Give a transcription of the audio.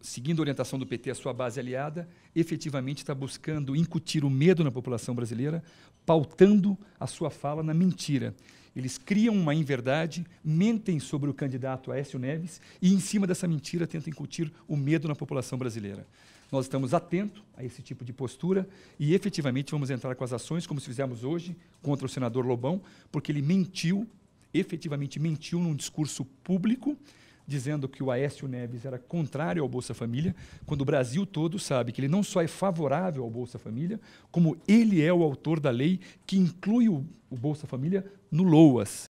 seguindo a orientação do PT, a sua base aliada, efetivamente está buscando incutir o medo na população brasileira, pautando a sua fala na mentira. Eles criam uma inverdade, mentem sobre o candidato Aécio Neves e, em cima dessa mentira, tentam incutir o medo na população brasileira. Nós estamos atentos a esse tipo de postura e, efetivamente, vamos entrar com as ações, como fizemos hoje, contra o senador Lobão, porque ele mentiu, efetivamente mentiu num discurso público dizendo que o Aécio Neves era contrário ao Bolsa Família, quando o Brasil todo sabe que ele não só é favorável ao Bolsa Família, como ele é o autor da lei que inclui o, o Bolsa Família no LOAS.